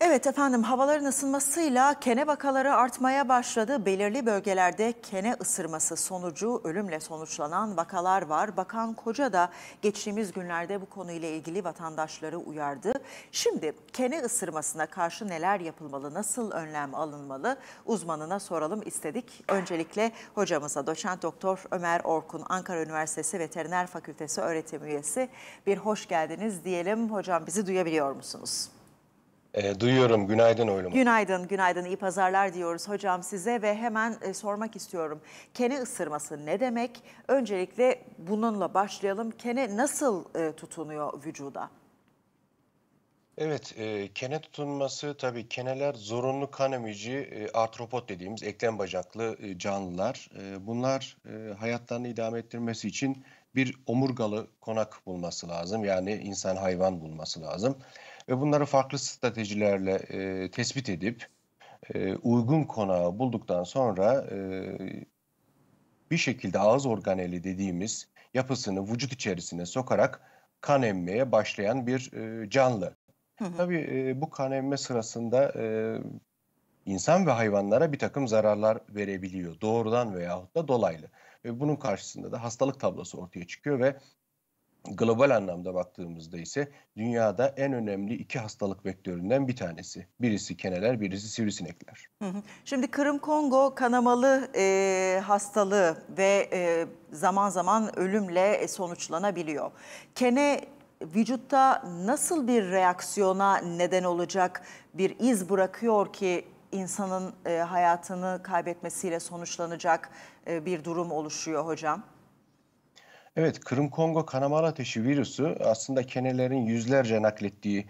Evet efendim havaların ısınmasıyla kene vakaları artmaya başladı. Belirli bölgelerde kene ısırması sonucu ölümle sonuçlanan vakalar var. Bakan Koca da geçtiğimiz günlerde bu konuyla ilgili vatandaşları uyardı. Şimdi kene ısırmasına karşı neler yapılmalı, nasıl önlem alınmalı uzmanına soralım istedik. Öncelikle hocamıza doçent doktor Ömer Orkun Ankara Üniversitesi Veteriner Fakültesi öğretim üyesi bir hoş geldiniz diyelim. Hocam bizi duyabiliyor musunuz? E, duyuyorum. Günaydın oğlum. Günaydın, günaydın. İyi pazarlar diyoruz hocam size ve hemen e, sormak istiyorum. Kene ısırması ne demek? Öncelikle bununla başlayalım. Kene nasıl e, tutunuyor vücuda? Evet, e, kene tutunması tabii keneler zorunlu kan emici e, artropod dediğimiz eklem bacaklı e, canlılar. E, bunlar e, hayatlarını idame ettirmesi için bir omurgalı konak bulması lazım. Yani insan hayvan bulması lazım ve bunları farklı stratejilerle e, tespit edip e, uygun konağı bulduktan sonra e, bir şekilde ağız organeli dediğimiz yapısını vücut içerisine sokarak kan emmeye başlayan bir e, canlı. Hı Tabii e, bu kan emme sırasında e, insan ve hayvanlara bir takım zararlar verebiliyor doğrudan veyahut da dolaylı. Ve bunun karşısında da hastalık tablosu ortaya çıkıyor ve global anlamda baktığımızda ise dünyada en önemli iki hastalık vektöründen bir tanesi. Birisi keneler, birisi sivrisinekler. Şimdi Kırım-Kongo kanamalı e, hastalığı ve e, zaman zaman ölümle sonuçlanabiliyor. Kene vücutta nasıl bir reaksiyona neden olacak bir iz bırakıyor ki insanın e, hayatını kaybetmesiyle sonuçlanacak e, bir durum oluşuyor hocam? Evet, Kırım-Kongo kanamalı ateşi virüsü aslında kenelerin yüzlerce naklettiği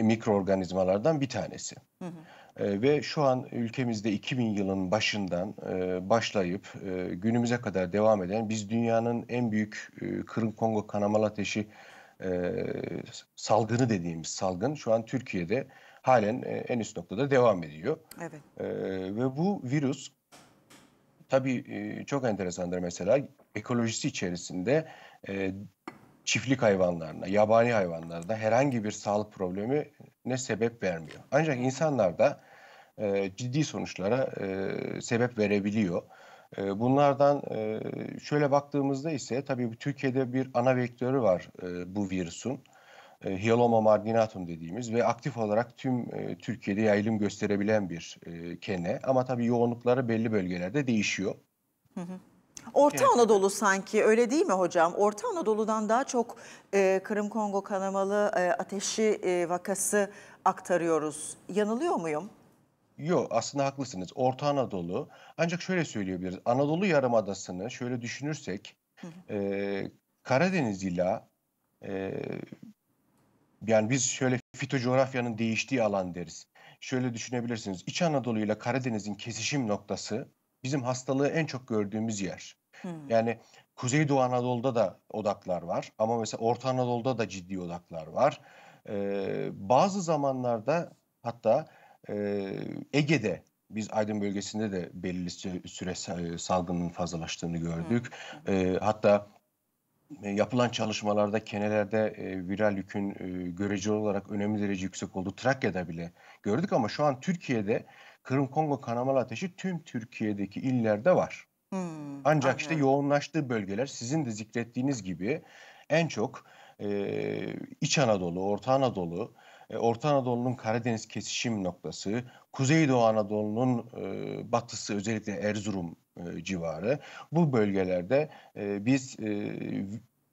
mikroorganizmalardan bir tanesi. Hı hı. E, ve şu an ülkemizde 2000 yılın başından e, başlayıp e, günümüze kadar devam eden biz dünyanın en büyük e, Kırım Kongo kanamalı ateşi e, salgını dediğimiz salgın şu an Türkiye'de halen e, en üst noktada devam ediyor. Evet. E, ve bu virüs tabii çok enteresandır mesela ekolojisi içerisinde çiftlik hayvanlarına, yabani hayvanlarda herhangi bir sağlık problemi ne sebep vermiyor. Ancak insanlarda ciddi sonuçlara sebep verebiliyor. bunlardan şöyle baktığımızda ise tabii Türkiye'de bir ana vektörü var bu virüsün. E, Hyaloma marginatum dediğimiz ve aktif olarak tüm e, Türkiye'de yayılım gösterebilen bir e, kene. Ama tabii yoğunlukları belli bölgelerde değişiyor. Hı hı. Orta evet. Anadolu sanki öyle değil mi hocam? Orta Anadolu'dan daha çok e, Kırım Kongo kanamalı e, ateşi e, vakası aktarıyoruz. Yanılıyor muyum? Yok aslında haklısınız. Orta Anadolu ancak şöyle söyleyebiliriz. Anadolu Yarımadası'nı şöyle düşünürsek hı hı. E, Karadeniz ile yani biz şöyle fito coğrafyanın değiştiği alan deriz. Şöyle düşünebilirsiniz. İç Anadolu ile Karadeniz'in kesişim noktası bizim hastalığı en çok gördüğümüz yer. Hmm. Yani Kuzeydoğu Anadolu'da da odaklar var ama mesela Orta Anadolu'da da ciddi odaklar var. Ee, bazı zamanlarda hatta e, Ege'de biz Aydın bölgesinde de belirli süre salgının fazlalaştığını gördük. Hmm. E, hatta e, yapılan çalışmalarda kenelerde e, viral yükün e, göreceli olarak önemli derece yüksek olduğu Trakya'da bile gördük ama şu an Türkiye'de Kırım Kongo kanamalı ateşi tüm Türkiye'deki illerde var. Hmm, Ancak anladım. işte yoğunlaştığı bölgeler sizin de zikrettiğiniz gibi en çok e, İç Anadolu, Orta Anadolu, e, Orta Anadolu'nun Karadeniz kesişim noktası, Kuzeydoğu Anadolu'nun e, batısı özellikle Erzurum e, civarı. Bu bölgelerde e, biz e,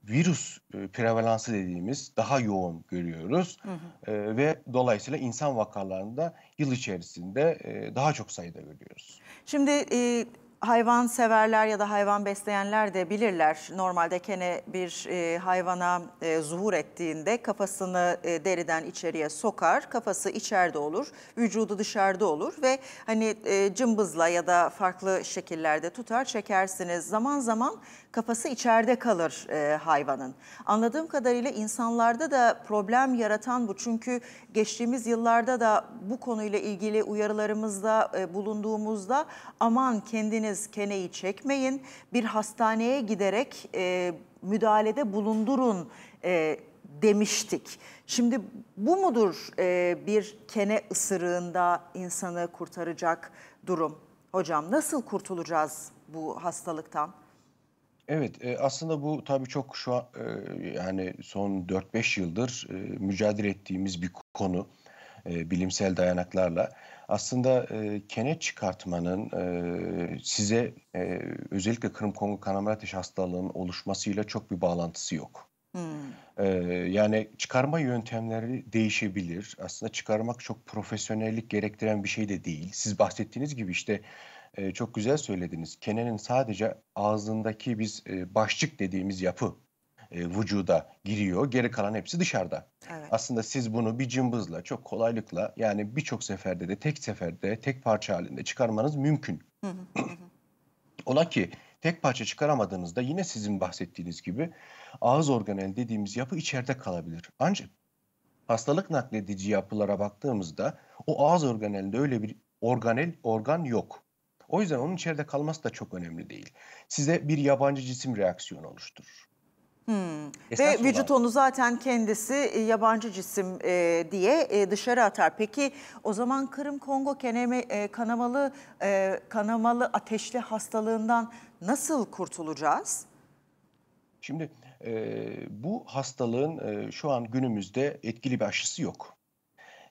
virüs prevalansı dediğimiz daha yoğun görüyoruz hı hı. ve dolayısıyla insan vakalarında yıl içerisinde daha çok sayıda görüyoruz. Şimdi e, hayvan severler ya da hayvan besleyenler de bilirler. Normalde kene bir e, hayvana e, zuhur ettiğinde kafasını e, deriden içeriye sokar. Kafası içeride olur, vücudu dışarıda olur ve hani e, cımbızla ya da farklı şekillerde tutar çekersiniz. Zaman zaman kafası içeride kalır e, hayvanın. Anladığım kadarıyla insanlarda da problem yaratan bu. Çünkü geçtiğimiz yıllarda da bu konuyla ilgili uyarılarımızda e, bulunduğumuzda aman kendiniz keneyi çekmeyin, bir hastaneye giderek e, müdahalede bulundurun e, demiştik. Şimdi bu mudur e, bir kene ısırığında insanı kurtaracak durum? Hocam nasıl kurtulacağız bu hastalıktan? Evet aslında bu tabii çok şu an yani son 4-5 yıldır mücadele ettiğimiz bir konu bilimsel dayanaklarla. Aslında e, kene çıkartmanın e, size e, özellikle Kırım Kongu kanama ateş hastalığının oluşmasıyla çok bir bağlantısı yok. Hmm. E, yani çıkarma yöntemleri değişebilir. Aslında çıkarmak çok profesyonellik gerektiren bir şey de değil. Siz bahsettiğiniz gibi işte e, çok güzel söylediniz. Kenenin sadece ağzındaki biz e, başçık dediğimiz yapı e, vücuda giriyor. Geri kalan hepsi dışarıda. Evet. Aslında siz bunu bir cımbızla çok kolaylıkla yani birçok seferde de tek seferde tek parça halinde çıkarmanız mümkün. Ola ki tek parça çıkaramadığınızda yine sizin bahsettiğiniz gibi ağız organel dediğimiz yapı içeride kalabilir. Ancak hastalık nakledici yapılara baktığımızda o ağız organelinde öyle bir organel organ yok. O yüzden onun içeride kalması da çok önemli değil. Size bir yabancı cisim reaksiyonu oluşturur. Hmm. Ve vücut olan... onu zaten kendisi e, yabancı cisim e, diye e, dışarı atar. Peki o zaman Kırım Kongo keneme, e, kanamalı e, kanamalı ateşli hastalığından nasıl kurtulacağız? Şimdi e, bu hastalığın e, şu an günümüzde etkili bir aşısı yok.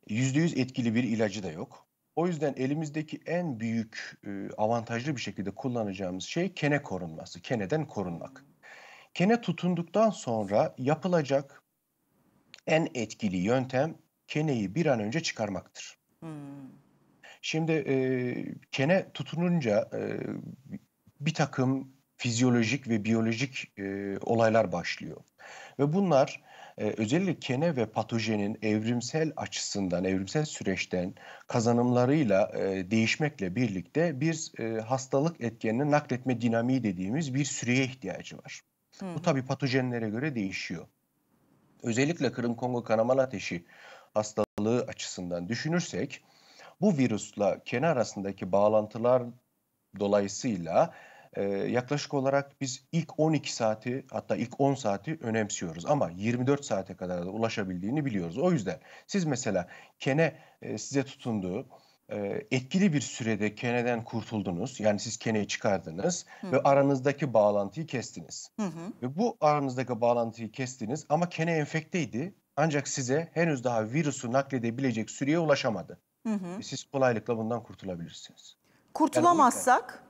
%100 etkili bir ilacı da yok. O yüzden elimizdeki en büyük e, avantajlı bir şekilde kullanacağımız şey kene korunması, keneden korunmak. Kene tutunduktan sonra yapılacak en etkili yöntem keneyi bir an önce çıkarmaktır. Hmm. Şimdi e, kene tutununca e, bir takım fizyolojik ve biyolojik e, olaylar başlıyor. Ve bunlar özellikle kene ve patojenin evrimsel açısından, evrimsel süreçten kazanımlarıyla değişmekle birlikte bir hastalık etkenini nakletme dinamiği dediğimiz bir süreye ihtiyacı var. Hı. Bu tabii patojenlere göre değişiyor. Özellikle Kırım Kongo kanamalı ateşi hastalığı açısından düşünürsek bu virüsle kene arasındaki bağlantılar dolayısıyla e, yaklaşık olarak biz ilk 12 saati hatta ilk 10 saati önemsiyoruz ama 24 saate kadar da ulaşabildiğini biliyoruz. O yüzden siz mesela kene e, size tutunduğu e, ee, etkili bir sürede keneden kurtuldunuz. Yani siz keneyi çıkardınız hı. ve aranızdaki bağlantıyı kestiniz. Hı hı. Ve bu aranızdaki bağlantıyı kestiniz ama kene enfekteydi ancak size henüz daha virüsü nakledebilecek süreye ulaşamadı. Hı hı. Siz kolaylıkla bundan kurtulabilirsiniz. Kurtulamazsak? Yani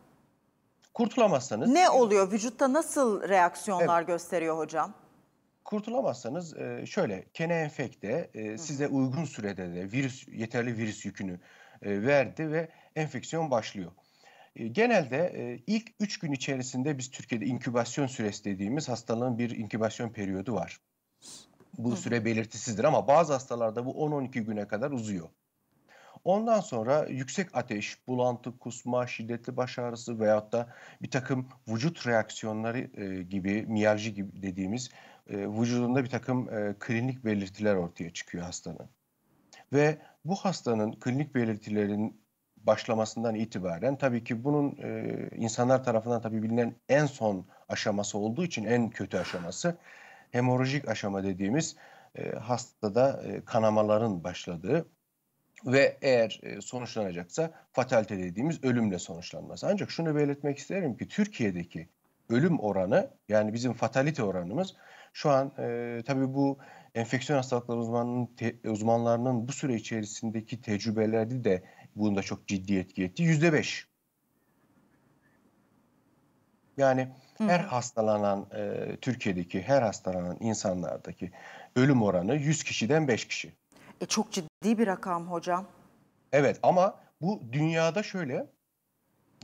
Kurtulamazsanız... Ne oluyor? Vücutta nasıl reaksiyonlar evet. gösteriyor hocam? Kurtulamazsanız e, şöyle kene enfekte e, size uygun sürede de virüs yeterli virüs yükünü e, verdi ve enfeksiyon başlıyor. Genelde ilk 3 gün içerisinde biz Türkiye'de inkübasyon süresi dediğimiz hastalığın bir inkübasyon periyodu var. Bu süre belirtisizdir ama bazı hastalarda bu 10-12 güne kadar uzuyor. Ondan sonra yüksek ateş, bulantı, kusma, şiddetli baş ağrısı veyahut da bir takım vücut reaksiyonları e, gibi, miyalji gibi dediğimiz e, vücudunda bir takım e, klinik belirtiler ortaya çıkıyor hastanın. Ve bu hastanın klinik belirtilerin başlamasından itibaren tabii ki bunun e, insanlar tarafından tabii bilinen en son aşaması olduğu için en kötü aşaması hemorajik aşama dediğimiz e, hastada e, kanamaların başladığı ve eğer e, sonuçlanacaksa fatalite dediğimiz ölümle sonuçlanmaz. Ancak şunu belirtmek isterim ki Türkiye'deki ölüm oranı yani bizim fatalite oranımız şu an e, tabii bu enfeksiyon hastalıkları uzmanının te, uzmanlarının bu süre içerisindeki tecrübeleri de bunda çok ciddi etki etti. Yüzde beş. Yani Hı. her hastalanan e, Türkiye'deki her hastalanan insanlardaki ölüm oranı 100 kişiden 5 kişi. E çok ciddi bir rakam hocam. Evet ama bu dünyada şöyle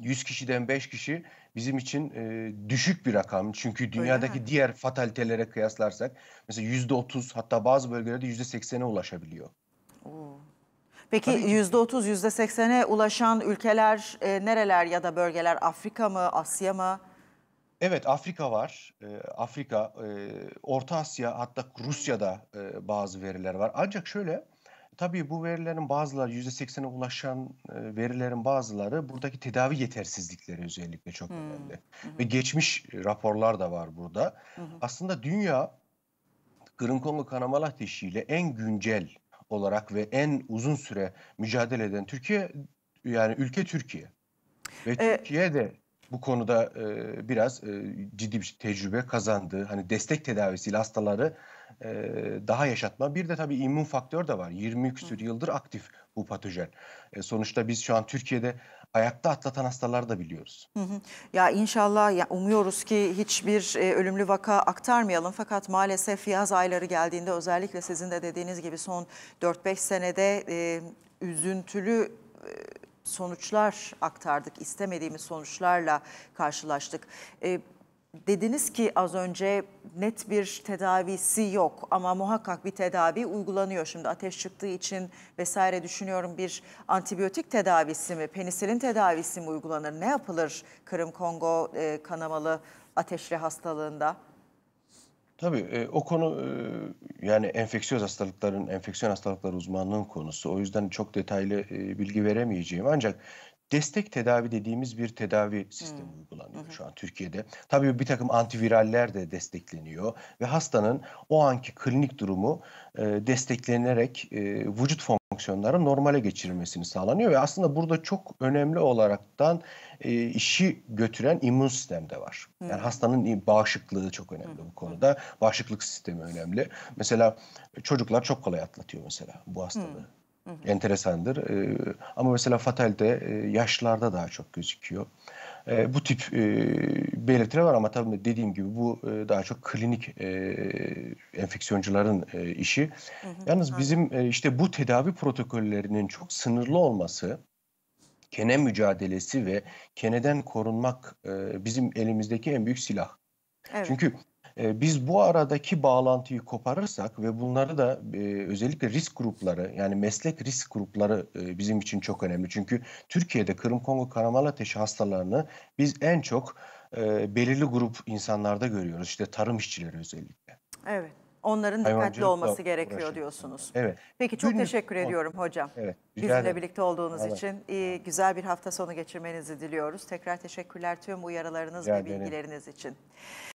100 kişiden 5 kişi bizim için e, düşük bir rakam. Çünkü dünyadaki diğer fatalitelere kıyaslarsak mesela %30 hatta bazı bölgelerde %80'e ulaşabiliyor. Peki yüzde otuz, yüzde seksene ulaşan ülkeler e, nereler ya da bölgeler? Afrika mı, Asya mı? Evet Afrika var. E, Afrika, e, Orta Asya hatta Rusya'da e, bazı veriler var. Ancak şöyle tabii bu verilerin bazıları %80'e ulaşan e, verilerin bazıları buradaki tedavi yetersizlikleri özellikle çok hmm. önemli. Hmm. Ve geçmiş raporlar da var burada. Hmm. Aslında dünya Kırım Kongo kanamalı ateşiyle en güncel olarak ve en uzun süre mücadele eden Türkiye yani ülke Türkiye. Ve ee, Türkiye de bu konuda e, biraz e, ciddi bir tecrübe kazandı. Hani destek tedavisiyle hastaları e, daha yaşatma. Bir de tabii immün faktör de var. 20 küsür yıldır aktif bu patojen. E, sonuçta biz şu an Türkiye'de ayakta atlatan hastalar da biliyoruz. Hı hı. Ya inşallah ya umuyoruz ki hiçbir e, ölümlü vaka aktarmayalım fakat maalesef yaz ayları geldiğinde özellikle sizin de dediğiniz gibi son 4-5 senede e, üzüntülü e, sonuçlar aktardık. istemediğimiz sonuçlarla karşılaştık. E, dediniz ki az önce net bir tedavisi yok ama muhakkak bir tedavi uygulanıyor. Şimdi ateş çıktığı için vesaire düşünüyorum bir antibiyotik tedavisi mi, penisilin tedavisi mi uygulanır? Ne yapılır Kırım Kongo e, kanamalı ateşli hastalığında? Tabii e, o konu e, yani enfeksiyöz hastalıkların, enfeksiyon hastalıkları uzmanlığın konusu. O yüzden çok detaylı e, bilgi veremeyeceğim. Ancak destek tedavi dediğimiz bir tedavi sistemi hmm. uygulanıyor hmm. şu an Türkiye'de. Tabii bir takım antiviraller de destekleniyor ve hastanın o anki klinik durumu e, desteklenerek e, vücut fonksiyonu fonksiyonların normale geçirilmesini sağlanıyor ve aslında burada çok önemli olaraktan e, işi götüren immün sistem de var. Yani hmm. hastanın bağışıklığı çok önemli hmm. bu konuda. Bağışıklık sistemi önemli. Mesela çocuklar çok kolay atlatıyor mesela bu hmm. hastalığı. Hmm. Enteresandır. Ee, ama mesela fatalde e, yaşlarda daha çok gözüküyor e, bu tip e, belirtiler var ama tabii dediğim gibi bu e, daha çok klinik e, enfeksiyoncuların e, işi. Hı hı, Yalnız hı. bizim e, işte bu tedavi protokollerinin çok sınırlı olması kene mücadelesi ve keneden korunmak e, bizim elimizdeki en büyük silah. Evet. Çünkü ee, biz bu aradaki bağlantıyı koparırsak ve bunları da e, özellikle risk grupları yani meslek risk grupları e, bizim için çok önemli. Çünkü Türkiye'de Kırım Kongo kanamalı ateşi hastalarını biz en çok e, belirli grup insanlarda görüyoruz. İşte tarım işçileri özellikle. Evet. Onların dikkatli olması gerekiyor diyorsunuz. Evet. Peki çok Günlük, teşekkür ediyorum hocam. Evet. Bizimle ederim. birlikte olduğunuz evet. için iyi, güzel bir hafta sonu geçirmenizi diliyoruz. Tekrar teşekkürler tüm uyarılarınız rica ve bilgileriniz için.